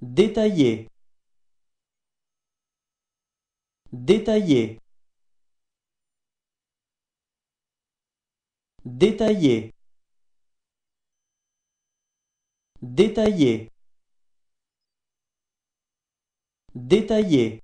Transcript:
détaillé détaillé détaillé détaillé détaillé